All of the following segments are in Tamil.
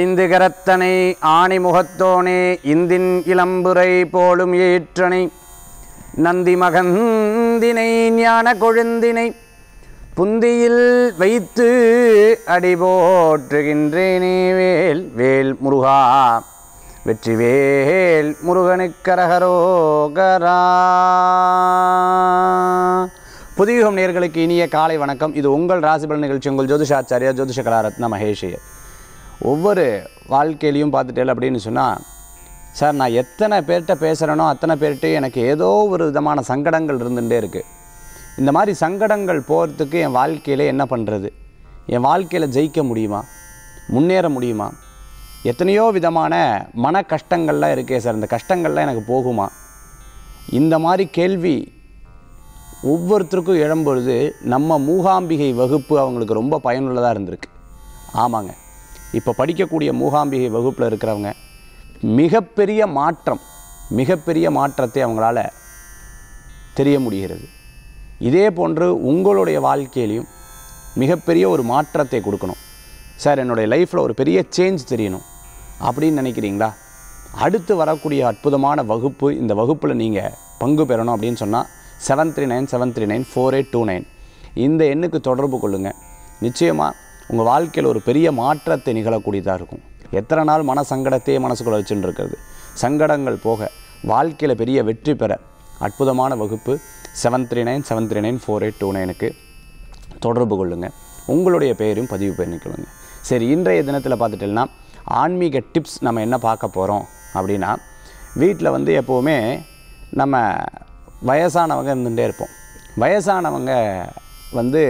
ஐந்து கரத்தனை ஆணி முகத்தோனே இந்தின் இளம்புரை போலும் ஏற்றனை நந்தி மகந்தினை ஞான கொழுந்தினை புந்தியில் வைத்து போற்றுகின்றேனே வேல் வேல் முருகா வெற்றிவேல் முருகனுக்கரகரோகரா புதியுகம் நேர்களுக்கு இனிய காலை வணக்கம் இது உங்கள் ராசிபல நிகழ்ச்சி உங்கள் ஜோதிஷாச்சாரியா ஜோதிஷ கலாரத்ன மகேஷியர் ஒவ்வொரு வாழ்க்கையிலையும் பார்த்துட்டேன் அப்படின்னு சொன்னால் சார் நான் எத்தனை பேர்கிட்ட பேசுகிறேனோ அத்தனை பேர்கிட்ட எனக்கு ஏதோ ஒரு விதமான சங்கடங்கள் இருந்துகிட்டே இருக்குது இந்த மாதிரி சங்கடங்கள் போகிறதுக்கு என் வாழ்க்கையில் என்ன பண்ணுறது என் வாழ்க்கையில் ஜெயிக்க முடியுமா முன்னேற முடியுமா எத்தனையோ விதமான மன கஷ்டங்கள்லாம் இருக்கே சார் இந்த கஷ்டங்கள்லாம் எனக்கு போகுமா இந்த மாதிரி கேள்வி ஒவ்வொருத்தருக்கும் எழும்பொழுது நம்ம மூகாம்பிகை வகுப்பு அவங்களுக்கு ரொம்ப பயனுள்ளதாக இருந்திருக்கு ஆமாங்க இப்போ படிக்கக்கூடிய மூகாம்பிகை வகுப்பில் இருக்கிறவங்க மிகப்பெரிய மாற்றம் மிகப்பெரிய மாற்றத்தை அவங்களால தெரிய முடிகிறது இதே போன்று உங்களுடைய வாழ்க்கையிலையும் மிகப்பெரிய ஒரு மாற்றத்தை கொடுக்கணும் சார் என்னுடைய லைஃப்பில் ஒரு பெரிய சேஞ்ச் தெரியணும் அப்படின்னு நினைக்கிறீங்களா அடுத்து வரக்கூடிய அற்புதமான வகுப்பு இந்த வகுப்பில் நீங்கள் பங்கு பெறணும் அப்படின்னு சொன்னால் seven three nine seven three nine four eight two nine இந்த எண்ணுக்கு தொடர்பு கொள்ளுங்கள் நிச்சயமாக உங்கள் வாழ்க்கையில் ஒரு பெரிய மாற்றத்தை நிகழக்கூடியதாக இருக்கும் எத்தனை நாள் மன சங்கடத்தையே மனசுக்குள்ளே வச்சுட்டுருக்கிறது சங்கடங்கள் போக வாழ்க்கையில் பெரிய வெற்றி பெற அற்புதமான வகுப்பு seven three nine seven three nine four eight two நைனுக்கு தொடர்பு கொள்ளுங்கள் உங்களுடைய பெயரையும் பதிவு பண்ணிக்கொள்ளுங்க சரி இன்றைய தினத்தில் பார்த்துட்டோம்னா ஆன்மீக டிப்ஸ் நம்ம என்ன பார்க்க போகிறோம் அப்படின்னா வீட்டில் வந்து எப்போவுமே நம்ம வயசானவங்க இருந்துகிட்டே இருப்போம் வயசானவங்க வந்து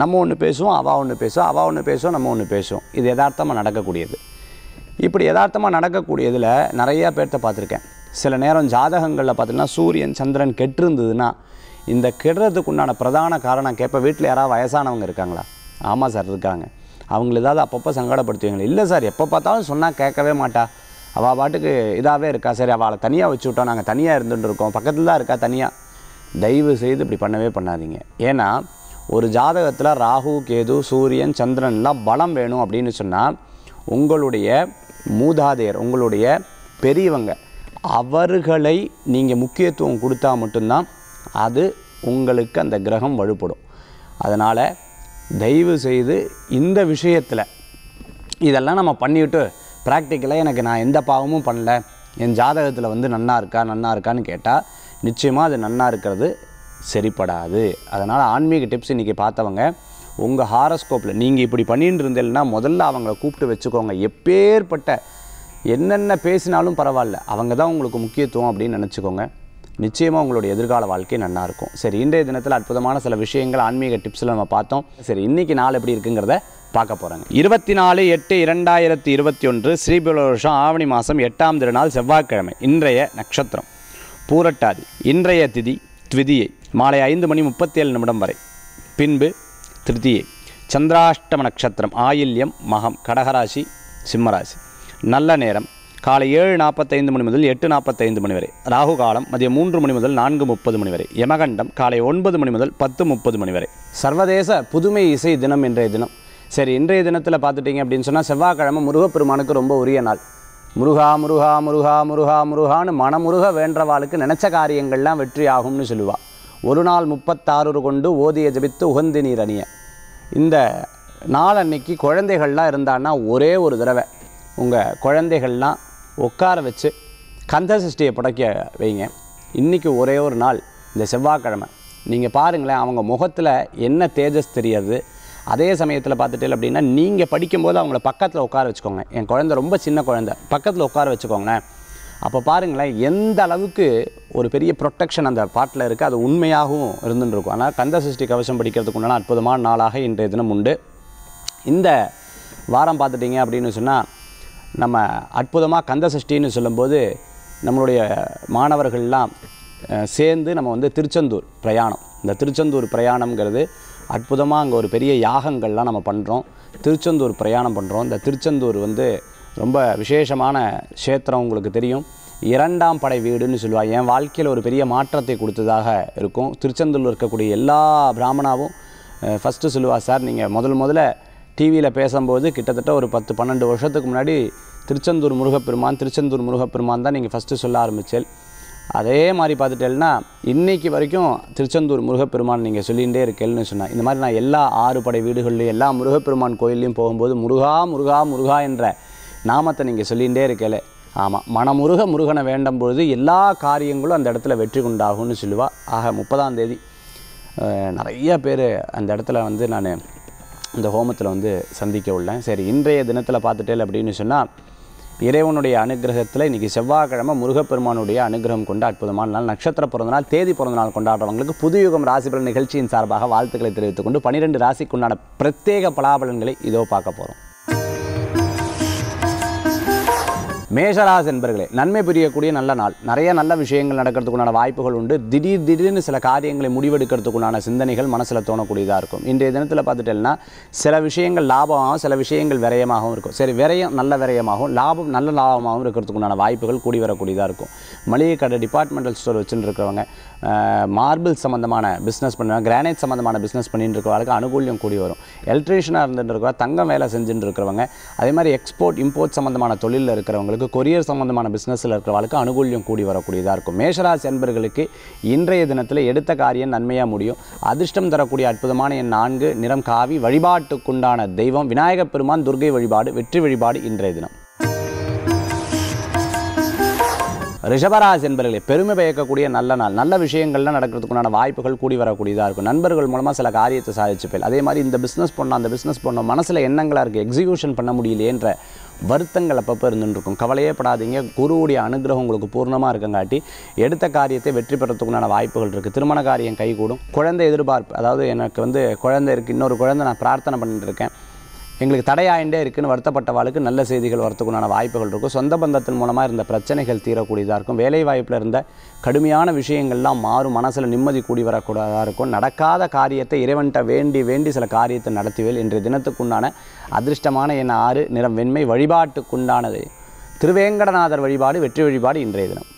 நம்ம ஒன்று பேசுவோம் அவா ஒன்று பேசுவோம் அவா ஒன்று பேசுவோம் நம்ம ஒன்று பேசுவோம் இது யதார்த்தமாக நடக்கக்கூடியது இப்படி யதார்த்தமாக நடக்கக்கூடியதில் நிறையா பேர்த்த பார்த்துருக்கேன் சில நேரம் ஜாதகங்களில் பார்த்தீங்கன்னா சூரியன் சந்திரன் கெட்டிருந்ததுன்னா இந்த கெடுறதுக்கு உண்டான பிரதான காரணம் கேட்ப வீட்டில் யாராவது வயசானவங்க இருக்காங்களா ஆமாம் சார் இருக்காங்க அவங்கள ஏதாவது அப்பப்போ சங்கடப்படுத்துவீங்களா இல்லை சார் எப்போ பார்த்தாலும் சொன்னால் கேட்கவே மாட்டா அவள் பாட்டுக்கு இதாகவே இருக்கா சரி அவளை தனியாக வச்சு விட்டோம் நாங்கள் தனியாக இருந்துட்டு இருக்கோம் பக்கத்தில் தான் இருக்கா தனியாக தயவு செய்து இப்படி பண்ணவே பண்ணாதீங்க ஏன்னா ஒரு ஜாதகத்தில் ராகு கேது சூரியன் சந்திரன்லாம் பலம் வேணும் அப்படின்னு சொன்னால் உங்களுடைய மூதாதையர் உங்களுடைய பெரியவங்க அவர்களை நீங்கள் முக்கியத்துவம் கொடுத்தா மட்டும்தான் அது உங்களுக்கு அந்த கிரகம் வலுப்படும் அதனால் தயவு செய்து இந்த விஷயத்தில் இதெல்லாம் நம்ம பண்ணிவிட்டு ப்ராக்டிக்கலாக எனக்கு நான் எந்த பாவமும் பண்ணல என் ஜாதகத்தில் வந்து நன்னா இருக்கா நன்னா இருக்கான்னு கேட்டால் நிச்சயமாக அது நன்னா இருக்கிறது சரிப்படாது அதனால் ஆன்மீக டிப்ஸ் இன்றைக்கி பார்த்தவங்க உங்கள் ஹாரஸ்கோப்பில் நீங்கள் இப்படி பண்ணிட்டு இருந்தேன்னா முதல்ல அவங்கள கூப்பிட்டு வச்சுக்கோங்க எப்பேற்பட்ட என்னென்ன பேசினாலும் பரவாயில்ல அவங்க தான் உங்களுக்கு முக்கியத்துவம் அப்படின்னு நினச்சிக்கோங்க நிச்சயமாக உங்களுடைய எதிர்கால வாழ்க்கை நல்லாயிருக்கும் சரி இன்றைய தினத்தில் அற்புதமான சில விஷயங்கள் ஆன்மீக டிப்ஸில் நம்ம பார்த்தோம் சரி இன்றைக்கி நாள் எப்படி இருக்குங்கிறத பார்க்க போகிறாங்க இருபத்தி நாலு எட்டு இரண்டாயிரத்தி இருபத்தி ஒன்று ஸ்ரீபில வருஷம் ஆவணி மாதம் எட்டாம் திருநாள் செவ்வாய்க்கிழமை இன்றைய நட்சத்திரம் பூரட்டாதி இன்றைய திதி த்விதியை மாலை ஐந்து மணி முப்பத்தேழு நிமிடம் வரை பின்பு திருத்தியை சந்திராஷ்டம நட்சத்திரம் ஆயில்யம் மகம் கடகராசி சிம்மராசி நல்ல நேரம் காலை ஏழு நாற்பத்தைந்து மணி முதல் எட்டு நாற்பத்தைந்து மணி வரை ராகு காலம் மதியம் மூன்று மணி முதல் நான்கு முப்பது மணி வரை யமகண்டம் காலை ஒன்பது மணி முதல் பத்து முப்பது மணி வரை சர்வதேச புதுமை இசை தினம் இன்றைய தினம் சரி இன்றைய தினத்தில் பார்த்துட்டிங்க அப்படின்னு சொன்னால் செவ்வாய்க்கிழமை முருகப்பெருமானுக்கு ரொம்ப உரிய நாள் முருகா முருகா முருகா முருகா முருகான்னு மனமுருக வேண்டவாளுக்கு நினச்ச காரியங்கள்லாம் வெற்றி ஆகும்னு சொல்லுவாள் ஒரு நாள் முப்பத்தாறு கொண்டு ஓதிய ஜபித்து உகந்து நீர் அணிய இந்த நாள் அன்னைக்கு குழந்தைகள்லாம் இருந்தான்னா ஒரே ஒரு தடவை உங்கள் குழந்தைகள்லாம் உட்கார வச்சு கந்த சஷ்டியை புடைக்க வைங்க இன்றைக்கி ஒரே ஒரு நாள் இந்த செவ்வாய்க்கிழமை நீங்கள் பாருங்களேன் அவங்க முகத்தில் என்ன தேஜஸ் தெரியாது அதே சமயத்தில் பார்த்துட்டு அப்படின்னா நீங்கள் படிக்கும்போது அவங்கள பக்கத்தில் உட்கார வச்சுக்கோங்க என் குழந்த ரொம்ப சின்ன குழந்தை பக்கத்தில் உட்கார வச்சுக்கோங்களேன் அப்போ பாருங்களேன் எந்த அளவுக்கு ஒரு பெரிய ப்ரொட்டெக்ஷன் அந்த பாட்டில் இருக்குது அது உண்மையாகவும் இருந்துருக்கும் ஆனால் கந்த சஷ்டி கவசம் படிக்கிறதுக்கு உண்டான அற்புதமான நாளாக இன்றைய தினம் உண்டு இந்த வாரம் பார்த்துட்டிங்க அப்படின்னு சொன்னால் நம்ம அற்புதமாக கந்த சஷ்டின்னு சொல்லும்போது நம்மளுடைய மாணவர்கள்லாம் சேர்ந்து நம்ம வந்து திருச்செந்தூர் பிரயாணம் இந்த திருச்செந்தூர் பிரயாணம்ங்கிறது அற்புதமாக அங்கே ஒரு பெரிய யாகங்கள்லாம் நம்ம பண்ணுறோம் திருச்செந்தூர் பிரயாணம் பண்ணுறோம் இந்த திருச்செந்தூர் வந்து ரொம்ப விசேஷமான க்ஷேத்திரம் உங்களுக்கு தெரியும் இரண்டாம் படை வீடுன்னு சொல்லுவாள் என் வாழ்க்கையில் ஒரு பெரிய மாற்றத்தை கொடுத்ததாக இருக்கும் திருச்செந்தூரில் இருக்கக்கூடிய எல்லா பிராமணாவும் ஃபஸ்ட்டு சொல்லுவா சார் நீங்கள் முதல் முதல்ல டிவியில் பேசும்போது கிட்டத்தட்ட ஒரு பத்து பன்னெண்டு வருஷத்துக்கு முன்னாடி திருச்செந்தூர் முருகப்பெருமான் திருச்செந்தூர் முருகப்பெருமான் தான் நீங்கள் ஃபஸ்ட்டு சொல்ல ஆரம்பித்தேள் அதே மாதிரி பார்த்துட்டேன்னா இன்றைக்கி வரைக்கும் திருச்செந்தூர் முருகப்பெருமான் நீங்கள் சொல்லிகிட்டே இருக்கேன்னு சொன்னேன் இந்த மாதிரி நான் எல்லா ஆறு படை வீடுகள்லையும் எல்லா முருகப்பெருமான் கோயில்லையும் போகும்போது முருகா முருகா முருகா என்ற நாமத்தை நீங்கள் சொல்லிகிட்டே இருக்கல ஆமாம் மனமுருக முருகனை வேண்டும் பொழுது எல்லா காரியங்களும் அந்த இடத்துல வெற்றி கொண்டாகும்னு சொல்லுவாள் ஆக முப்பதாம் தேதி நிறைய பேர் அந்த இடத்துல வந்து நான் இந்த ஹோமத்தில் வந்து சந்திக்க உள்ளேன் சரி இன்றைய தினத்தில் பார்த்துட்டேன் அப்படின்னு சொன்னால் இறைவனுடைய அனுகிரகத்தில் இன்றைக்கி செவ்வாய்க்கிழமை முருகப்பெருமானுடைய அனுகிரகம் கொண்டு அற்புதமான நாள் நட்சத்திர பிறந்தநாள் தேதி பிறந்தநாள் கொண்டாடுறவங்களுக்கு புதுயுகம் பலன் நிகழ்ச்சியின் சார்பாக வாழ்த்துக்களை தெரிவித்துக்கொண்டு பனிரெண்டு ராசிக்குண்டான பிரத்யேக பலாபலன்களை இதோ பார்க்க போகிறோம் மேஷராசி என்பர்களே நன்மை புரியக்கூடிய நல்ல நாள் நிறைய நல்ல விஷயங்கள் நடக்கிறதுக்குண்டான வாய்ப்புகள் உண்டு திடீர் திடீர்னு சில காரியங்களை முடிவெடுக்கிறதுக்குண்டான சிந்தனைகள் மனசில் தோணக்கூடியதாக இருக்கும் இன்றைய தினத்தில் பார்த்துட்டேன்னா சில விஷயங்கள் லாபமாகவும் சில விஷயங்கள் விரயமாகவும் இருக்கும் சரி விரயம் நல்ல விரயமாகவும் லாபம் நல்ல லாபமாகவும் இருக்கிறதுக்குண்டான வாய்ப்புகள் கூடி வரக்கூடியதாக இருக்கும் மளிகை கடை டிபார்ட்மெண்டல் ஸ்டோர் வச்சுட்டு இருக்கிறவங்க மார்பிள் சம்மந்தமான பிஸ்னஸ் பண்ணுவாங்க கிரானைட் சம்மந்தமான பிஸ்னஸ் பண்ணிட்டு இருக்கிறவங்களுக்கு அனுகூலியம் கூடி வரும் எலக்ட்ரீஷியனாக இருந்துட்டு இருக்கிறவங்க தங்கம் வேலை செஞ்சுட்டு இருக்கிறவங்க அதே மாதிரி எக்ஸ்போர்ட் இம்போர்ட் சம்மந்தமான தொழிலில் இருக்கிறவங்களுக்கு இருக்கிறவங்களுக்கு கொரியர் சம்மந்தமான பிஸ்னஸில் இருக்கிறவங்களுக்கு அனுகூல்யம் கூடி வரக்கூடியதாக இருக்கும் மேஷராசி அன்பர்களுக்கு இன்றைய தினத்தில் எடுத்த காரியம் நன்மையாக முடியும் அதிர்ஷ்டம் தரக்கூடிய அற்புதமான என் நான்கு நிறம் காவி வழிபாட்டுக்குண்டான தெய்வம் விநாயகப் பெருமான் துர்கை வழிபாடு வெற்றி வழிபாடு இன்றைய தினம் ரிஷபராசி என்பர்களே பெருமை பயக்கக்கூடிய நல்ல நாள் நல்ல விஷயங்கள்லாம் நடக்கிறதுக்குண்டான வாய்ப்புகள் கூடி வரக்கூடியதாக இருக்கும் நண்பர்கள் மூலமாக சில காரியத்தை சாதிச்சுப்பேன் அதே மாதிரி இந்த பிஸ்னஸ் பண்ணோம் அந்த பிஸ்னஸ் பண்ணோம் மனசில் எண்ணங்களாக இருக்குது எக்ஸிக்யூஷன் பண்ண முடியலையன்ற வருத்தங்கள் அப்பப்போ இருந்துருக்கும் கவலையே படாதீங்க குருவுடைய அனுகிரகம் உங்களுக்கு பூர்ணமாக இருக்கங்காட்டி எடுத்த காரியத்தை வெற்றி பெறத்துக்குண்டான வாய்ப்புகள் இருக்குது திருமண காரியம் கைகூடும் குழந்தை எதிர்பார்ப்பு அதாவது எனக்கு வந்து குழந்தை இருக்குது இன்னொரு குழந்தை நான் பிரார்த்தனை பண்ணிட்டு இருக்கேன் எங்களுக்கு தடையாயிண்டே இருக்குன்னு வருத்தப்பட்டவாளுக்கு நல்ல செய்திகள் வரத்துக்குண்டான வாய்ப்புகள் இருக்கும் சொந்த பந்தத்தின் மூலமாக இருந்த பிரச்சனைகள் தீரக்கூடியதாக இருக்கும் வேலைவாய்ப்பில் இருந்த கடுமையான விஷயங்கள்லாம் மாறும் மனசில் நிம்மதி கூடி வரக்கூடாதாக இருக்கும் நடக்காத காரியத்தை இறைவன்கிட்ட வேண்டி வேண்டி சில காரியத்தை நடத்துவேல் இன்றைய தினத்துக்குண்டான அதிர்ஷ்டமான என் ஆறு நிறம் வெண்மை வழிபாட்டுக்குண்டானது திருவேங்கடநாதர் வழிபாடு வெற்றி வழிபாடு இன்றைய தினம்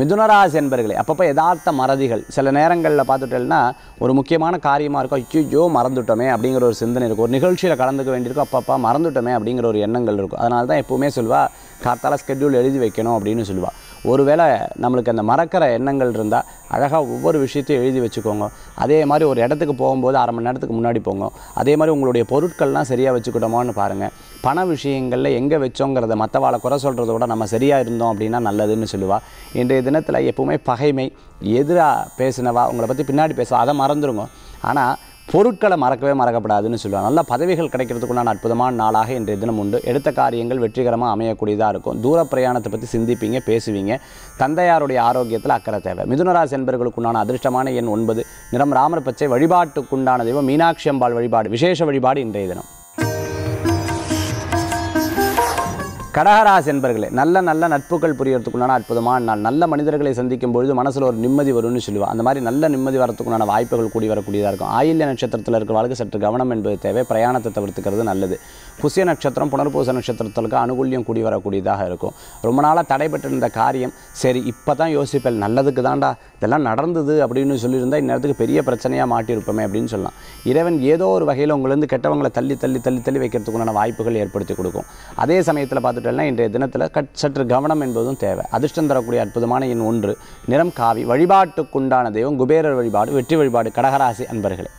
மிதுனராசி என்பர்களே அப்பப்போ யதார்த்த மறதிகள் சில நேரங்களில் பார்த்துட்டேன்னா ஒரு முக்கியமான காரியமாக இருக்கும் ஐயோ மறந்துட்டோமே அப்படிங்கிற ஒரு சிந்தனை இருக்கும் ஒரு நிகழ்ச்சியில் கலந்துக்க வேண்டியிருக்கும் அப்பப்பா மறந்துட்டோமே அப்படிங்கிற ஒரு எண்ணங்கள் இருக்கும் அதனால தான் எப்போவுமே சொல்வா கார்த்தால ஸ்கெட்யூல் எழுதி வைக்கணும் அப்படின்னு சொல்லுவாள் ஒருவேளை நம்மளுக்கு அந்த மறக்கிற எண்ணங்கள் இருந்தால் அழகாக ஒவ்வொரு விஷயத்தையும் எழுதி வச்சுக்கோங்க அதே மாதிரி ஒரு இடத்துக்கு போகும்போது அரை மணி நேரத்துக்கு முன்னாடி போங்க அதே மாதிரி உங்களுடைய பொருட்கள்லாம் சரியாக வச்சுக்கிட்டோமான்னு பாருங்கள் பண விஷயங்களில் எங்கே வச்சோங்கிறத மற்றவாளை குறை சொல்கிறத விட நம்ம சரியாக இருந்தோம் அப்படின்னா நல்லதுன்னு சொல்லுவாள் இன்றைய தினத்தில் எப்போவுமே பகைமை எதிராக பேசினவா உங்களை பற்றி பின்னாடி பேசுவா அதை மறந்துடுங்க ஆனால் பொருட்களை மறக்கவே மறக்கப்படாதுன்னு சொல்லுவாங்க நல்ல பதவிகள் கிடைக்கிறதுக்குண்டான அற்புதமான நாளாக இன்றைய தினம் உண்டு எடுத்த காரியங்கள் வெற்றிகரமாக அமையக்கூடியதாக இருக்கும் தூர பிரயாணத்தை பற்றி சிந்திப்பீங்க பேசுவீங்க தந்தையாருடைய ஆரோக்கியத்தில் அக்கறை தேவை மிதுனராசி என்பர்களுக்குண்டான அதிர்ஷ்டமான எண் ஒன்பது நிறம் ராமர் பச்சை வழிபாட்டுக்குண்டான தெய்வம் மீனாட்சி அம்பாள் வழிபாடு விசேஷ வழிபாடு இன்றைய தினம் கடகராசி என்பர்களே நல்ல நல்ல நட்புகள் புரியறதுக்குள்ளான அற்புதமான நாள் நல்ல மனிதர்களை சந்திக்கும் பொழுது மனசில் ஒரு நிம்மதி வரும்னு சொல்லுவா அந்த மாதிரி நல்ல நிம்மதி வரத்துக்குள்ளான வாய்ப்புகள் கூடி வரக்கூடியதாக இருக்கும் ஆயில்ய நட்சத்திரத்தில் வாழ்க்கை சற்று கவனம் என்பது தேவை பிரயாணத்தை தவிர்த்துக்கிறது நல்லது புசிய நட்சத்திரம் புனர்பூச நட்சத்திரத்திற்கு அனுகூல்யம் கூடி வரக்கூடியதாக இருக்கும் ரொம்ப நாளாக தடைபெற்றிருந்த காரியம் சரி இப்போ தான் யோசிப்பேன் நல்லதுக்கு தான்டா இதெல்லாம் நடந்தது அப்படின்னு சொல்லியிருந்தால் இந்நேரத்துக்கு பெரிய பிரச்சனையாக மாட்டியிருப்போமே அப்படின்னு சொல்லலாம் இறைவன் ஏதோ ஒரு வகையில் உங்களிருந்து கெட்டவங்களை தள்ளி தள்ளி தள்ளி தள்ளி வைக்கிறதுக்குண்டான வாய்ப்புகள் ஏற்படுத்தி கொடுக்கும் அதே சமயத்தில் பார்த்துட்டு பெற்றீர்கள்னால் இன்றைய தினத்தில் கட் சற்று கவனம் என்பதும் தேவை அதிர்ஷ்டம் தரக்கூடிய அற்புதமான எண் ஒன்று நிறம் காவி வழிபாட்டுக்குண்டான தெய்வம் குபேரர் வழிபாடு வெற்றி வழிபாடு கடகராசி அன்பர்களே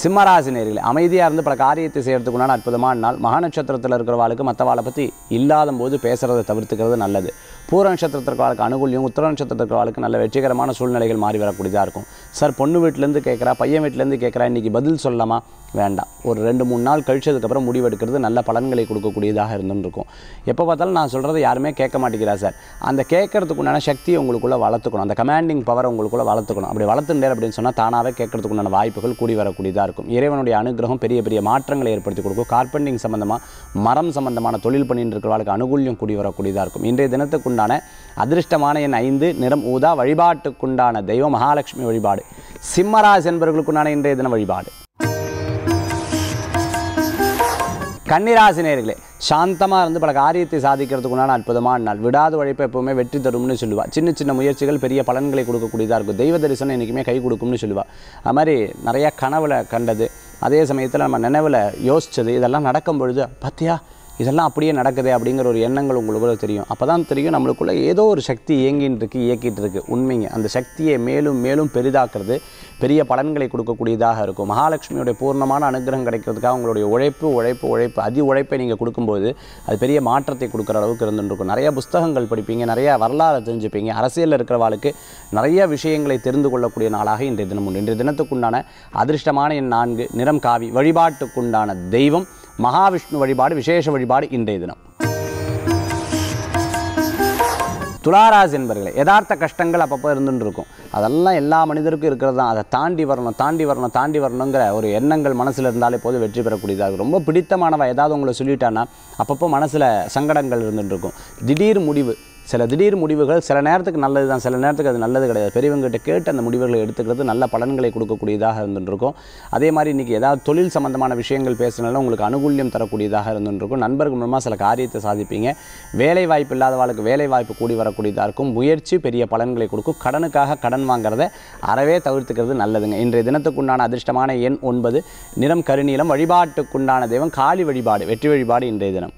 சிம்மராசி நேர்களை அமைதியாக இருந்து பல காரியத்தை செய்கிறதுக்குண்டான அற்புதமான நாள் மகா நட்சத்திரத்தில் இருக்கிறவாளுக்கு மற்றவாளை பற்றி இல்லாத போது பேசுகிறத தவிர்த்துக்கிறது நல்லது பூர நட்சத்திரத்திற்காளுக்கு அனுகூலியம் உத்தர நட்சத்திரத்திற்காளுக்கு நல்ல வெற்றிகரமான சூழ்நிலைகள் மாறி வரக்கூடியதாக இருக்கும் சார் பொண்ணு வீட்டிலேருந்து கேட்குறா பையன் வீட்டிலேருந்து கேட்குறா இன்றைக்கி பதில் சொல்லலாமா வேண்டாம் ஒரு ரெண்டு மூணு நாள் கழிச்சதுக்கப்புறம் முடிவெடுக்கிறது நல்ல பலன்களை கொடுக்கக்கூடியதாக இருந்துருக்கும் எப்போ பார்த்தாலும் நான் சொல்கிறத யாருமே கேட்க மாட்டேங்கிறா சார் அந்த கேட்கறதுக்குண்டான உண்டான சக்தியை உங்களுக்குள்ளே வளர்த்துக்கணும் அந்த கமாண்டிங் பவர் உங்களுக்குள்ளே வளர்த்துக்கணும் அப்படி வளர்த்துட்டேன் அப்படின்னு சொன்னால் தானாகவே கேட்கறதுக்குண்டான உண்டான வாய்ப்புகள் கூடி வரக்கூடியதாக இருக்கும் இறைவனுடைய அனுகிரகம் பெரிய பெரிய மாற்றங்களை ஏற்படுத்தி கொடுக்கும் கார்பெண்டிங் சம்பந்தமாக மரம் சம்பந்தமான தொழில் பண்ணிட்டு இருக்கிறவர்களுக்கு அனுகூல்யம் கூடி வரக்கூடியதாக இருக்கும் இன்றைய தினத்துக்குண்டான அதிர்ஷ்டமான என் ஐந்து நிறம் ஊதா வழிபாட்டுக்குண்டான தெய்வ மகாலட்சுமி வழிபாடு சிம்மராஜ் என்பவர்களுக்குண்டான இன்றைய தின வழிபாடு கன்னிராசினியர்களே சாந்தமாக இருந்து பல காரியத்தை சாதிக்கிறதுக்கு உண்டான அற்புதமான நாள் விடாத உழைப்பு எப்பவுமே வெற்றி தரும்னு சொல்லுவாள் சின்ன சின்ன முயற்சிகள் பெரிய பலன்களை கொடுக்கக்கூடியதாக இருக்கும் தெய்வ தரிசனம் என்றைக்குமே கை கொடுக்கும்னு சொல்லுவாள் அது மாதிரி நிறையா கனவில் கண்டது அதே சமயத்தில் நம்ம நினைவில் யோசித்தது இதெல்லாம் நடக்கும் பொழுது பார்த்தியா இதெல்லாம் அப்படியே நடக்குது அப்படிங்கிற ஒரு எண்ணங்கள் உங்களுக்கு தெரியும் அப்போ தான் தெரியும் நம்மளுக்குள்ளே ஏதோ ஒரு சக்தி இயங்கின்னு இருக்குது இயக்கிட்டு இருக்குது உண்மைங்க அந்த சக்தியை மேலும் மேலும் பெரிதாக்குறது பெரிய பலன்களை கொடுக்கக்கூடியதாக இருக்கும் மகாலட்சுமியுடைய பூர்ணமான அனுகிரகம் கிடைக்கிறதுக்காக உங்களுடைய உழைப்பு உழைப்பு உழைப்பு அதி உழைப்பை நீங்கள் கொடுக்கும்போது அது பெரிய மாற்றத்தை கொடுக்குற அளவுக்கு இருந்துருக்கும் நிறைய புஸ்தகங்கள் படிப்பீங்க நிறையா வரலாறு தெரிஞ்சுப்பீங்க அரசியலில் இருக்கிறவாளுக்கு நிறைய விஷயங்களை தெரிந்து கொள்ளக்கூடிய நாளாக இன்றைய தினம் உண்டு இன்றைய தினத்துக்குண்டான அதிர்ஷ்டமான என் நான்கு நிறம் காவி வழிபாட்டுக்குண்டான தெய்வம் மகாவிஷ்ணு வழிபாடு விசேஷ வழிபாடு இன்றைய தினம் துளாராசி என்பர்களே யதார்த்த கஷ்டங்கள் அப்பப்போ இருந்துட்டு இருக்கும் அதெல்லாம் எல்லா மனிதருக்கும் இருக்கிறது தான் அதை தாண்டி வரணும் தாண்டி வரணும் தாண்டி வரணுங்கிற ஒரு எண்ணங்கள் மனசில் இருந்தாலே போது வெற்றி பெறக்கூடியதாக ரொம்ப பிடித்தமானவ ஏதாவது உங்களை சொல்லிட்டான்னா அப்பப்போ மனசில் சங்கடங்கள் இருந்துட்டு இருக்கும் திடீர் முடிவு சில திடீர் முடிவுகள் சில நேரத்துக்கு நல்லது தான் சில நேரத்துக்கு அது நல்லது கிடையாது பெரியவங்ககிட்ட கேட்டு அந்த முடிவுகளை எடுத்துக்கிறது நல்ல பலன்களை கொடுக்கக்கூடியதாக இருந்துருக்கும் அதே மாதிரி இன்றைக்கி ஏதாவது தொழில் சம்மந்தமான விஷயங்கள் பேசுனாலும் உங்களுக்கு அனுகூல்யம் தரக்கூடியதாக இருந்துருக்கும் நண்பர்கள் மூலமாக சில காரியத்தை சாதிப்பீங்க வேலை வாய்ப்பு இல்லாதவளுக்கு வேலை வாய்ப்பு கூடி வரக்கூடியதாக இருக்கும் முயற்சி பெரிய பலன்களை கொடுக்கும் கடனுக்காக கடன் வாங்குறத அறவே தவிர்த்துக்கிறது நல்லதுங்க இன்றைய தினத்துக்குண்டான அதிர்ஷ்டமான எண் ஒன்பது நிறம் கருநீளம் வழிபாட்டுக்குண்டான தெய்வம் காலி வழிபாடு வெற்றி வழிபாடு இன்றைய தினம்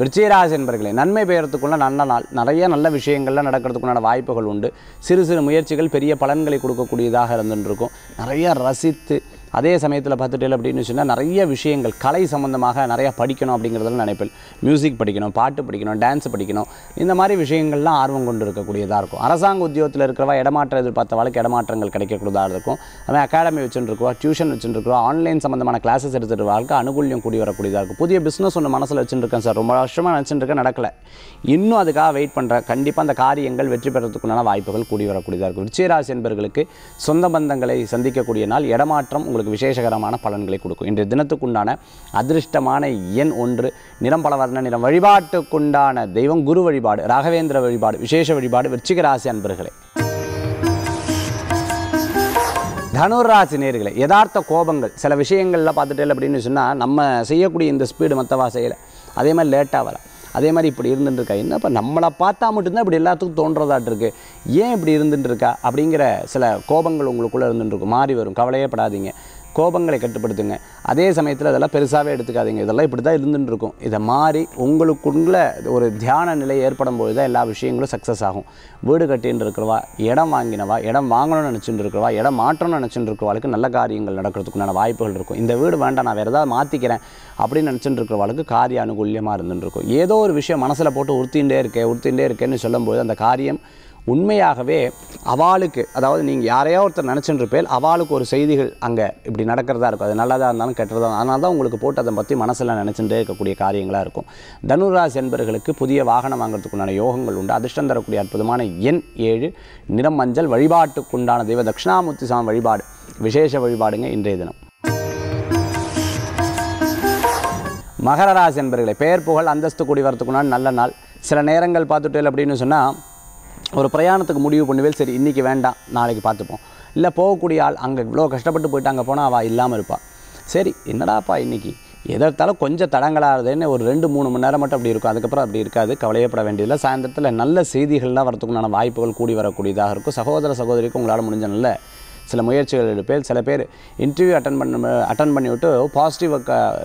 விருச்சிகராசி என்பர்களே நன்மை பெயர்த்துக்குள்ள நல்ல நாள் நிறைய நல்ல விஷயங்கள்லாம் நடக்கிறதுக்குள்ள வாய்ப்புகள் உண்டு சிறு சிறு முயற்சிகள் பெரிய பலன்களை கொடுக்கக்கூடியதாக இருந்துருக்கும் நிறைய ரசித்து அதே சமயத்தில் பார்த்துட்டேன் அப்படின்னு சொன்னால் நிறைய விஷயங்கள் கலை சம்மந்தமாக நிறையா படிக்கணும் அப்படிங்கிறதுல நினைப்பேன் மியூசிக் படிக்கணும் பாட்டு படிக்கணும் டான்ஸ் படிக்கணும் இந்த மாதிரி விஷயங்கள்லாம் ஆர்வம் கொண்டு இருக்கக்கூடியதாக இருக்கும் அரசாங்க உத்தியோகத்தில் இருக்கிறவா இடமாற்றம் எதிர்பார்த்த வாழ்க்கை இடமாற்றங்கள் கிடைக்கக்கூடியதாக இருக்கும் அதுமாதிரி அகாடமி வச்சுருக்கோம் டியூஷன் வச்சுருக்கோம் ஆன்லைன் சம்மந்தமான கிளாஸஸ் எடுத்துகிட்டு வாழ்க்கை அனுகூலியம் கூடி வரக்கூடியதாக இருக்கும் புதிய பிஸ்னஸ் ஒன்று மனசில் வச்சுருக்கேன் சார் ரொம்ப வருஷமாக நினச்சிருக்கேன் நடக்கலை இன்னும் அதுக்காக வெயிட் பண்ணுற கண்டிப்பாக அந்த காரியங்கள் வெற்றி பெறத்துக்குண்டான வாய்ப்புகள் கூடி வரக்கூடியதாக இருக்கும் விச்சயராசி என்பவர்களுக்கு சொந்த பந்தங்களை சந்திக்கக்கூடிய நாள் இடமாற்றம் உங்களுக்கு உங்களுக்கு விசேஷகரமான பலன்களை கொடுக்கும் இன்றைய தினத்துக்குண்டான அதிருஷ்டமான எண் ஒன்று நிறம் பல வர்ண நிறம் வழிபாட்டுக்குண்டான தெய்வம் குரு வழிபாடு ராகவேந்திர வழிபாடு விசேஷ வழிபாடு வெற்றிக ராசி அன்பர்களே தனுராசி நேர்களை யதார்த்த கோபங்கள் சில விஷயங்களில் பார்த்துட்டேன் அப்படின்னு சொன்னால் நம்ம செய்யக்கூடிய இந்த ஸ்பீடு மற்றவா செய்யலை அதே மாதிரி லேட்டாக வரலாம் அதே மாதிரி இப்படி இருந்துட்டுருக்கா என்ன இப்போ நம்மளை பார்த்தா மட்டும்தான் இப்படி எல்லாத்துக்கும் தோன்றதாட்டிருக்கு ஏன் இப்படி இருந்துட்டுருக்கா அப்படிங்கிற சில கோபங்கள் உங்களுக்குள்ளே இருந்துட்டுருக்கும் மாறி வரும் கவலையே படாதீங்க கோபங்களை கட்டுப்படுத்துங்க அதே சமயத்தில் அதெல்லாம் பெருசாகவே எடுத்துக்காதீங்க இதெல்லாம் இப்படி தான் இருந்துட்டு இருக்கும் இதை மாறி உங்களுக்குள்ள ஒரு தியான நிலை ஏற்படும் போது தான் எல்லா விஷயங்களும் சக்ஸஸ் ஆகும் வீடு கட்டின்னு இருக்கிறவா இடம் வாங்கினவா இடம் வாங்கணும்னு நினச்சிட்டு இருக்கிறவா இடம் மாற்றணும்னு நினச்சிட்டு இருக்கிறவாளுக்கு நல்ல காரியங்கள் நடக்கிறதுக்குண்டான வாய்ப்புகள் இருக்கும் இந்த வீடு வேண்டாம் நான் வேறு ஏதாவது மாற்றிக்கிறேன் அப்படின்னு நினச்சிட்டு இருக்கிறவாளுக்கு காரிய அனுகூல்யமாக இருந்துட்டு இருக்கும் ஏதோ ஒரு விஷயம் மனசில் போட்டு உறுத்தின்றே இருக்கேன் உறுத்தின்றே இருக்கேன்னு சொல்லும்போது அந்த காரியம் உண்மையாகவே அவளுக்கு அதாவது நீங்கள் யாரையோ ஒருத்தர் நினச்சிட்டு இருப்பேல் அவளுக்கு ஒரு செய்திகள் அங்கே இப்படி நடக்கிறதா இருக்கும் அது நல்லதாக இருந்தாலும் கெட்டதாக அதனால தான் உங்களுக்கு போட்டு அதை பற்றி மனசில் நினச்சிட்டு இருக்கக்கூடிய காரியங்களாக இருக்கும் தனுராசி என்பர்களுக்கு புதிய வாகனம் வாங்குறதுக்குண்டான யோகங்கள் உண்டு அதிர்ஷ்டம் தரக்கூடிய அற்புதமான எண் ஏழு நிறம் மஞ்சள் வழிபாட்டுக்குண்டான தெய்வ தட்சிணாமூர்த்தி சாமி வழிபாடு விசேஷ வழிபாடுங்க இன்றைய தினம் மகர ராசி பெயர் புகழ் அந்தஸ்து கூடி வரத்துக்குன்னா நல்ல நாள் சில நேரங்கள் பார்த்துட்டேன் அப்படின்னு சொன்னால் ஒரு பிரயாணத்துக்கு முடிவு பண்ணுவேல் சரி இன்றைக்கி வேண்டாம் நாளைக்கு பார்த்துப்போம் இல்லை போகக்கூடிய ஆள் அங்கே இவ்வளோ கஷ்டப்பட்டு போயிட்டு அங்கே போனால் அவள் இல்லாமல் இருப்பாள் சரி என்னடாப்பா இன்றைக்கி எதிர்த்தாலும் கொஞ்சம் தடங்களாகிறதுன்னு ஒரு ரெண்டு மூணு மணி நேரம் மட்டும் அப்படி இருக்கும் அதுக்கப்புறம் அப்படி இருக்காது கவலையப்பட வேண்டியதில்லை சாயந்தரத்தில் நல்ல செய்திகள்லாம் வரத்துக்குண்டான வாய்ப்புகள் கூடி வரக்கூடியதாக இருக்கும் சகோதர சகோதரிக்கு உங்களால் முடிஞ்ச நல்ல சில முயற்சிகள் எடுப்பேன் சில பேர் இன்டர்வியூ அட்டன் பண்ண அட்டன் பண்ணிவிட்டு பாசிட்டிவ்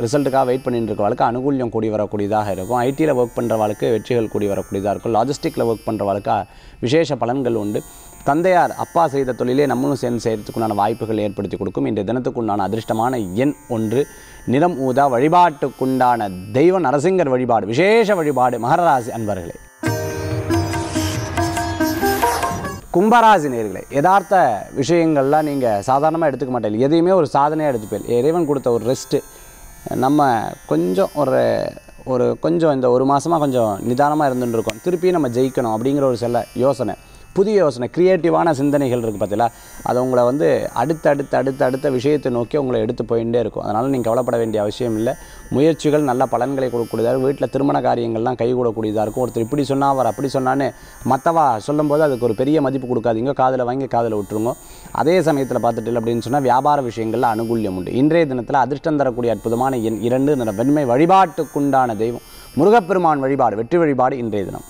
ரிசல்ட்டுக்காக வெயிட் பண்ணிட்டு இருக்கவளுக்கு அனுகூலியம் கூடி வரக்கூடியதாக இருக்கும் ஐடியில் ஒர்க் பண்ணுற வாழ்க்கை வெற்றிகள் கூடி வரக்கூடியதாக இருக்கும் லாஜிஸ்டிக்கில் ஒர்க் வாழ்க்கை விசேஷ பலன்கள் உண்டு தந்தையார் அப்பா செய்த தொழிலே நம்மளும் சேர்ந்து செய்கிறதுக்குண்டான வாய்ப்புகள் ஏற்படுத்தி கொடுக்கும் இன்றைய தினத்துக்குண்டான அதிர்ஷ்டமான எண் ஒன்று நிறம் ஊதா வழிபாட்டுக்குண்டான தெய்வ நரசிங்கர் வழிபாடு விசேஷ வழிபாடு மகராசி அன்பர்களே கும்பராசி நேர்களை யதார்த்த விஷயங்கள்லாம் நீங்கள் சாதாரணமாக எடுத்துக்க மாட்டேன் எதையுமே ஒரு சாதனையாக எடுத்துப்பேன் இறைவன் கொடுத்த ஒரு ரெஸ்ட்டு நம்ம கொஞ்சம் ஒரு ஒரு கொஞ்சம் இந்த ஒரு மாதமாக கொஞ்சம் நிதானமாக இருந்துகிட்டு இருக்கோம் நம்ம ஜெயிக்கணும் அப்படிங்கிற ஒரு சில யோசனை புதிய யோசனை க்ரியேட்டிவான சிந்தனைகள் இருக்குது பார்த்தீங்களா அது உங்களை வந்து அடுத்த அடுத்த அடுத்த அடுத்த விஷயத்தை நோக்கி உங்களை எடுத்து போயிட்டே இருக்கும் அதனால் நீங்கள் கவலைப்பட வேண்டிய அவசியம் இல்லை முயற்சிகள் நல்ல பலன்களை கொடுக்கக்கூடியதாக வீட்டில் திருமண காரியங்கள்லாம் கைகூடக்கூடியதாக இருக்கும் ஒருத்தர் இப்படி சொன்னால் அவர் அப்படி சொன்னான்னு மற்றவா சொல்லும்போது அதுக்கு ஒரு பெரிய மதிப்பு கொடுக்காதீங்க காதில் வாங்கி காதில் விட்டுருங்க அதே சமயத்தில் பார்த்துட்டு அப்படின்னு சொன்னால் வியாபார விஷயங்களில் அனுகூல்யம் உண்டு இன்றைய தினத்தில் அதிர்ஷ்டம் தரக்கூடிய அற்புதமான எண் இரண்டு வெண்மை வழிபாட்டுக்குண்டான தெய்வம் முருகப்பெருமான் வழிபாடு வெற்றி வழிபாடு இன்றைய தினம்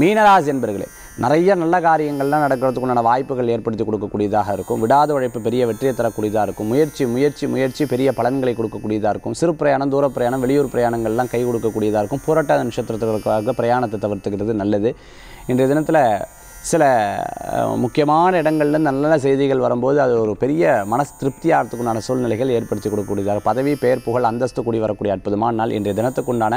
மீனராசி என்பர்களே நிறைய நல்ல காரியங்கள்லாம் நடக்கிறதுக்கு வாய்ப்புகள் ஏற்படுத்தி கொடுக்கக்கூடியதாக இருக்கும் விடாத உழைப்பு பெரிய வெற்றியை தரக்கூடியதாக இருக்கும் முயற்சி முயற்சி முயற்சி பெரிய பலன்களை கொடுக்கக்கூடியதாக இருக்கும் சிறு பிரயாணம் தூர பிரயாணம் வெளியூர் பிரயாணங்கள்லாம் கை கொடுக்கக்கூடியதாக இருக்கும் புரட்டாத நட்சத்திரத்திற்காக பிரயாணத்தை தவிர்த்துக்கிறது நல்லது இன்றைய தினத்தில் சில முக்கியமான இடங்கள்ல நல்ல நல்ல செய்திகள் வரும்போது அது ஒரு பெரிய மனசு திருப்தியாகிறதுக்குண்டான சூழ்நிலைகள் ஏற்படுத்தி கொடுக்கக்கூடியதாக பதவி பெயர் புகழ் அந்தஸ்து கூடி வரக்கூடிய அற்புதமான நாள் இன்றைய தினத்துக்குண்டான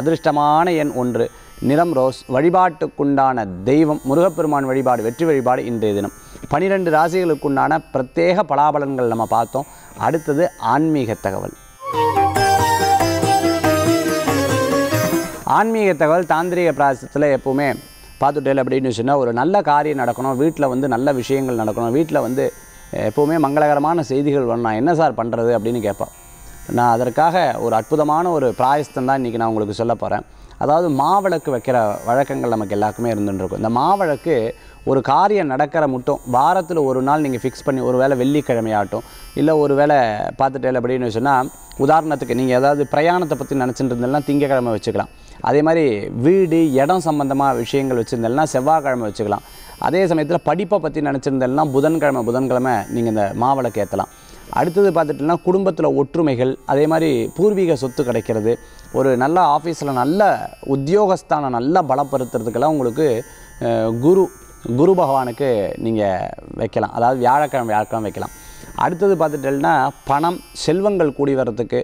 அதிர்ஷ்டமான எண் ஒன்று நிறம் ரோஸ் வழிபாட்டுக்குண்டான தெய்வம் முருகப்பெருமான் வழிபாடு வெற்றி வழிபாடு இன்றைய தினம் பனிரெண்டு ராசிகளுக்குண்டான பிரத்யேக பலாபலன்கள் நம்ம பார்த்தோம் அடுத்தது ஆன்மீக தகவல் ஆன்மீக தகவல் தாந்திரிக பிராசத்தில் எப்போவுமே பார்த்துட்டேல் அப்படின்னு சொன்னால் ஒரு நல்ல காரியம் நடக்கணும் வீட்டில் வந்து நல்ல விஷயங்கள் நடக்கணும் வீட்டில் வந்து எப்போவுமே மங்களகரமான செய்திகள் வரணும் நான் என்ன சார் பண்ணுறது அப்படின்னு கேட்பான் நான் அதற்காக ஒரு அற்புதமான ஒரு பிராயஸ்தம் தான் இன்றைக்கி நான் உங்களுக்கு சொல்ல போகிறேன் அதாவது மாவிளக்கு வைக்கிற வழக்கங்கள் நமக்கு எல்லாருக்குமே இருந்துருக்கும் இந்த மாவிளக்கு ஒரு காரியம் நடக்கிற மட்டும் வாரத்தில் ஒரு நாள் நீங்கள் ஃபிக்ஸ் பண்ணி ஒரு வேளை வெள்ளிக்கிழமையாகட்டும் இல்லை ஒரு வேளை பார்த்துட்டேன் அப்படின்னு சொன்னால் உதாரணத்துக்கு நீங்கள் ஏதாவது பிரயாணத்தை பற்றி நினச்சிட்டு இருந்தாலும் திங்கக்கிழமை வச்சுக்கலாம் அதே மாதிரி வீடு இடம் சம்மந்தமாக விஷயங்கள் வச்சுருந்தேன்னா செவ்வாய்க்கிழமை வச்சுக்கலாம் அதே சமயத்தில் படிப்பை பற்றி நினச்சிருந்தேன்னா புதன்கிழமை புதன்கிழமை நீங்கள் இந்த மாவிளக்கு ஏற்றலாம் அடுத்தது பார்த்துட்டுனா குடும்பத்தில் ஒற்றுமைகள் அதே மாதிரி பூர்வீக சொத்து கிடைக்கிறது ஒரு நல்ல ஆஃபீஸில் நல்ல உத்தியோகஸ்தானம் நல்லா பலப்படுத்துறதுக்கெல்லாம் உங்களுக்கு குரு குரு பகவானுக்கு நீங்கள் வைக்கலாம் அதாவது வியாழக்கிழமை வியாழக்கிழமை வைக்கலாம் அடுத்தது பார்த்துட்டேன்னா பணம் செல்வங்கள் கூடி வர்றதுக்கு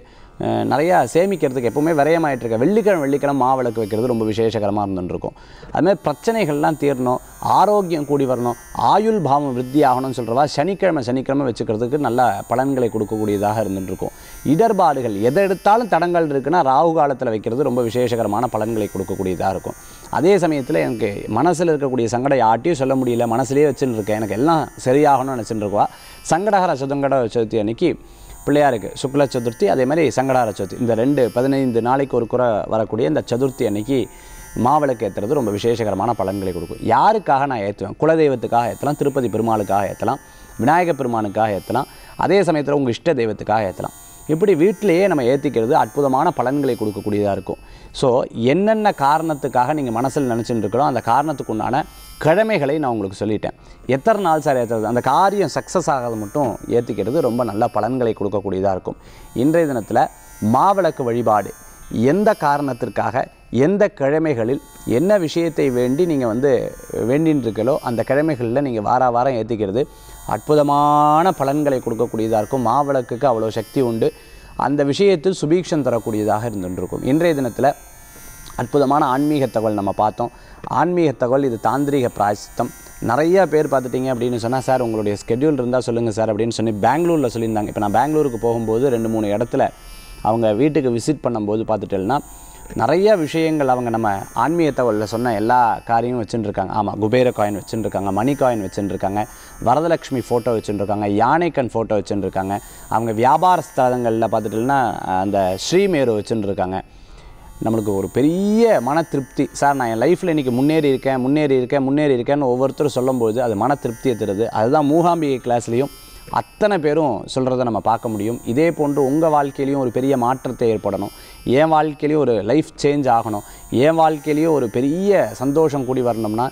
நிறையா சேமிக்கிறதுக்கு எப்போவுமே விரயமாயிட்டு இருக்க வெள்ளிக்கிழமை வெள்ளிக்கிழமை மாவிளக்கு வைக்கிறது ரொம்ப விசேஷகரமாக இருந்துருக்கும் அதுமாதிரி பிரச்சனைகள்லாம் தீரணும் ஆரோக்கியம் கூடி வரணும் ஆயுள் பாவம் விருத்தி ஆகணும்னு சொல்கிறவா சனிக்கிழமை சனிக்கிழமை வச்சுக்கிறதுக்கு நல்ல பலன்களை கொடுக்கக்கூடியதாக இருந்துருக்கும் இடர்பாடுகள் எதை எடுத்தாலும் தடங்கள் இருக்குன்னா ராகு காலத்தில் வைக்கிறது ரொம்ப விசேஷகரமான பலன்களை கொடுக்கக்கூடியதாக இருக்கும் அதே சமயத்தில் எனக்கு மனசில் இருக்கக்கூடிய சங்கட யார்ட்டையும் சொல்ல முடியல மனசுலேயே வச்சுன்னு இருக்கேன் எனக்கு எல்லாம் சரியாகணும்னு நினச்சிட்டு இருக்குவா சங்கடகர சதுங்கட சதுர்த்தி அன்னைக்கு பிள்ளையாருக்கு சுக்ல சதுர்த்தி அதே மாதிரி சங்கடார சதுர்த்தி இந்த ரெண்டு பதினைந்து நாளைக்கு ஒரு குறை வரக்கூடிய இந்த சதுர்த்தி அன்னைக்கு மாவிளக்கு ஏற்றுறது ரொம்ப விசேஷகரமான பலன்களை கொடுக்கும் யாருக்காக நான் ஏற்றுவேன் குலதெய்வத்துக்காக ஏற்றலாம் திருப்பதி பெருமாளுக்காக ஏற்றலாம் விநாயக பெருமானுக்காக ஏற்றலாம் அதே சமயத்தில் உங்கள் இஷ்ட தெய்வத்துக்காக ஏற்றலாம் இப்படி வீட்டிலேயே நம்ம ஏற்றிக்கிறது அற்புதமான பலன்களை கொடுக்கக்கூடியதாக இருக்கும் ஸோ என்னென்ன காரணத்துக்காக நீங்கள் மனசில் நினச்சிட்டு இருக்கிறோம் அந்த காரணத்துக்கு உண்டான கடமைகளை நான் உங்களுக்கு சொல்லிட்டேன் எத்தனை நாள் சார் ஏற்றுறது அந்த காரியம் சக்ஸஸ் ஆகிறது மட்டும் ஏற்றிக்கிறது ரொம்ப நல்ல பலன்களை கொடுக்கக்கூடியதாக இருக்கும் இன்றைய தினத்தில் மாவிளக்கு வழிபாடு எந்த காரணத்திற்காக எந்த கிழமைகளில் என்ன விஷயத்தை வேண்டி நீங்கள் வந்து வேண்டின்றிருக்கலோ அந்த கிழமைகளில் நீங்கள் வார வாரம் ஏற்றிக்கிறது அற்புதமான பலன்களை கொடுக்கக்கூடியதாக இருக்கும் மாவிளக்குக்கு அவ்வளோ சக்தி உண்டு அந்த விஷயத்தில் சுபீக்ஷம் தரக்கூடியதாக இருந்துருக்கும் இன்றைய தினத்தில் அற்புதமான ஆன்மீக தகவல் நம்ம பார்த்தோம் ஆன்மீக தகவல் இது தாந்திரிக பிராசித்தம் நிறையா பேர் பார்த்துட்டிங்க அப்படின்னு சொன்னால் சார் உங்களுடைய ஸ்கெடியூல் இருந்தால் சொல்லுங்கள் சார் அப்படின்னு சொல்லி பெங்களூரில் சொல்லியிருந்தாங்க இப்போ நான் பெங்களூருக்கு போகும்போது ரெண்டு மூணு இடத்துல அவங்க வீட்டுக்கு விசிட் பண்ணும்போது பார்த்துட்டேன்னா நிறையா விஷயங்கள் அவங்க நம்ம ஆன்மீக தகவலில் சொன்ன எல்லா காரியமும் வச்சுட்டுருக்காங்க ஆமாம் குபேர காயின் வச்சுட்டுருக்காங்க மணி காயின் வச்சுட்டுருக்காங்க வரதலக்ஷ்மி ஃபோட்டோ வச்சுட்டுருக்காங்க யானைக்கன் ஃபோட்டோ வச்சுட்டுருக்காங்க அவங்க வியாபார ஸ்தலங்களில் பார்த்துட்டோம்னா அந்த ஸ்ரீமேரு வச்சுட்டுருக்காங்க நம்மளுக்கு ஒரு பெரிய மன திருப்தி சார் நான் என் லைஃப்பில் இன்றைக்கி முன்னேறி இருக்கேன் முன்னேறி இருக்கேன் முன்னேறி இருக்கேன்னு ஒவ்வொருத்தரும் சொல்லும்போது அது மன திருப்தியை தருது அதுதான் மூகாம்பிகை கிளாஸ்லேயும் அத்தனை பேரும் சொல்கிறத நம்ம பார்க்க முடியும் இதே போன்று உங்கள் வாழ்க்கையிலையும் ஒரு பெரிய மாற்றத்தை ஏற்படணும் என் வாழ்க்கையிலையும் ஒரு லைஃப் சேஞ்ச் ஆகணும் என் வாழ்க்கையிலையும் ஒரு பெரிய சந்தோஷம் கூடி வரணும்னா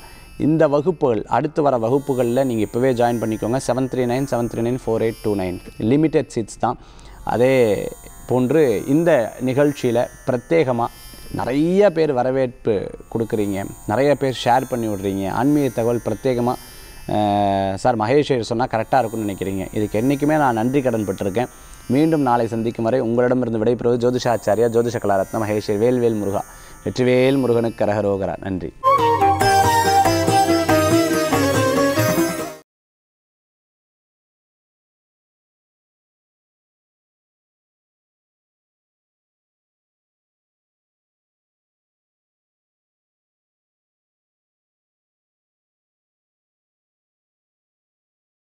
இந்த வகுப்புகள் அடுத்து வர வகுப்புகளில் நீங்கள் இப்போவே ஜாயின் பண்ணிக்கோங்க seven three nine seven three nine four eight two nine limited seats தான் அதே போன்று இந்த நிகழ்ச்சியில் பிரத்யேகமாக நிறைய பேர் வரவேற்பு கொடுக்குறீங்க நிறைய பேர் ஷேர் பண்ணி விடுறீங்க ஆன்மீக தகவல் பிரத்யேகமாக சார் மகேஷ் சொன்னால் கரெக்டாக இருக்கும்னு நினைக்கிறீங்க இதுக்கு என்றைக்குமே நான் நன்றி கடன் பட்டிருக்கேன் மீண்டும் நாளை சந்திக்கும் வரை உங்களிடமிருந்து விடைபெறுவது ஜோதிஷாச்சாரியா ஜோதிஷ கலாரத்ன மகேஷ் வேல்வேல் முருகா வெற்றிவேல் முருகனுக்கு கரகரோகரா நன்றி